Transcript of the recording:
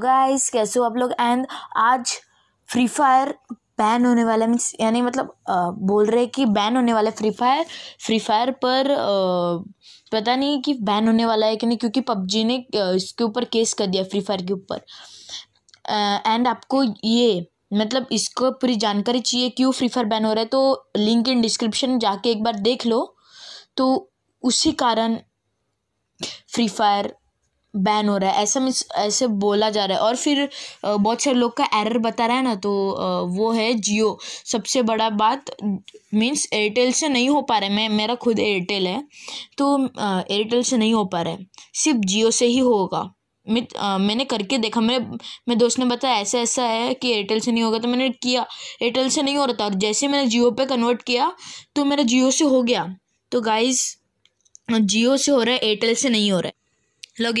guys तो कैसे हो आप लोग एंड आज फ्री फायर बैन होने वाला मीन्स यानी मतलब आ, बोल रहे कि बैन होने वाला है फ्री फायर फ्री फायर पर आ, पता नहीं कि बैन होने वाला है कि नहीं क्योंकि पबजी ने इसके ऊपर केस कर दिया फ्री फायर के ऊपर एंड आपको ये मतलब इसको पूरी जानकारी चाहिए क्यों फ्री फायर बैन हो रहा है तो लिंक इन डिस्क्रिप्शन जाके एक बार देख लो तो उसी कारण फ्री फायर बैन हो रहा है ऐसा मिस ऐसे बोला जा रहा है और फिर बहुत सारे लोग का एरर बता रहा है ना तो वो है जियो सबसे बड़ा बात मीन्स एयरटेल से नहीं हो पा रहा है मैं मेरा खुद एयरटेल है तो एयरटेल से नहीं हो पा रहा है सिर्फ जियो से ही होगा मैं मैंने करके देखा मेरे मेरे दोस्त ने बताया ऐसा ऐसा है कि एयरटेल से नहीं होगा तो मैंने किया एयरटेल से नहीं हो रहा था और जैसे मैंने जियो पे कन्वर्ट किया तो मेरा जियो से हो गया तो गाइज़ जियो से हो रहा है एयरटेल से नहीं हो रहा है लोग